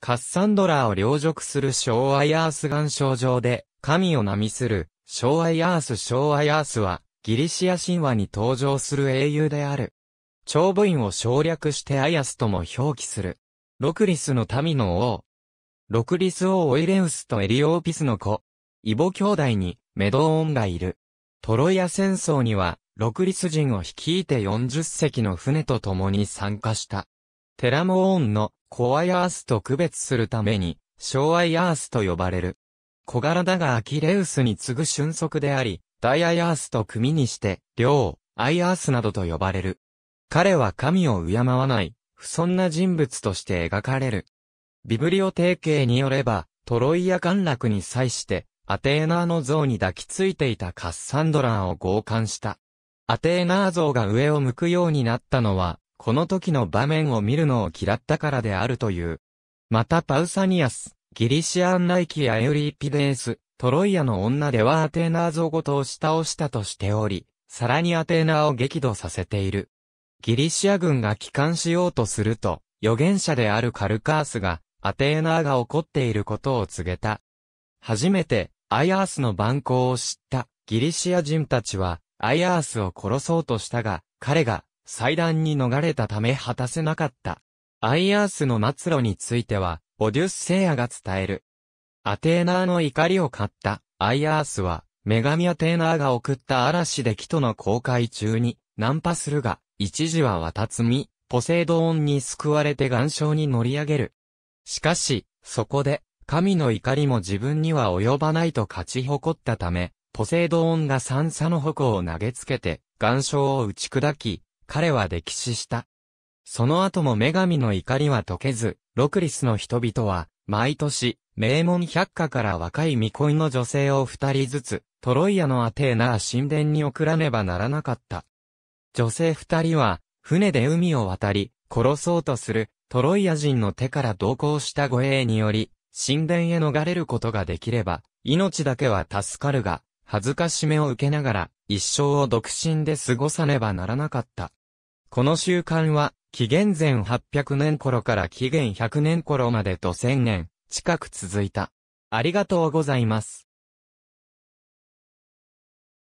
カッサンドラーを領辱する小アイアース岩礁上で、神を並みする、小アイアース小アイアースは、ギリシア神話に登場する英雄である。長部員を省略してアヤスとも表記する。ロクリスの民の王。ロクリス王オイレウスとエリオーピスの子。イボ兄弟にメドーンがいる。トロイア戦争には、ロクリス人を率いて40隻の船と共に参加した。テラモーンのコアイアースと区別するために、小アイアースと呼ばれる。小柄だがアキレウスに次ぐ俊足であり、ダイアイアースと組にして、両、アイアースなどと呼ばれる。彼は神を敬わない、不尊な人物として描かれる。ビブリオ提携によれば、トロイア陥落に際して、アテーナーの像に抱きついていたカッサンドラーを強姦した。アテーナー像が上を向くようになったのは、この時の場面を見るのを嫌ったからであるという。またパウサニアス、ギリシアンナイキやエウリピデース、トロイアの女ではアテーナー像ごとを下をしたとしており、さらにアテーナーを激怒させている。ギリシア軍が帰還しようとすると、預言者であるカルカースが、アテーナーが怒っていることを告げた。初めて、アイアースの蛮行を知ったギリシア人たちは、アイアースを殺そうとしたが、彼が祭壇に逃れたため果たせなかった。アイアースの末路については、オデュッセイアが伝える。アテーナーの怒りを買った、アイアースは、女神アテーナーが送った嵐で木との公開中に、ナンパするが、一時は渡つみ、ポセイドオンに救われて岩礁に乗り上げる。しかし、そこで、神の怒りも自分には及ばないと勝ち誇ったため、ポセイドオンが三叉の矛を投げつけて、岩礁を打ち砕き、彼は溺死した。その後も女神の怒りは解けず、ロクリスの人々は、毎年、名門百科から若い未婚の女性を二人ずつ、トロイアのアテーナー神殿に送らねばならなかった。女性二人は、船で海を渡り、殺そうとする、トロイア人の手から同行した護衛により、神殿へ逃れることができれば、命だけは助かるが、恥ずかしめを受けながら、一生を独身で過ごさねばならなかった。この習慣は、紀元前800年頃から紀元100年頃までと1000年近く続いた。ありがとうございます。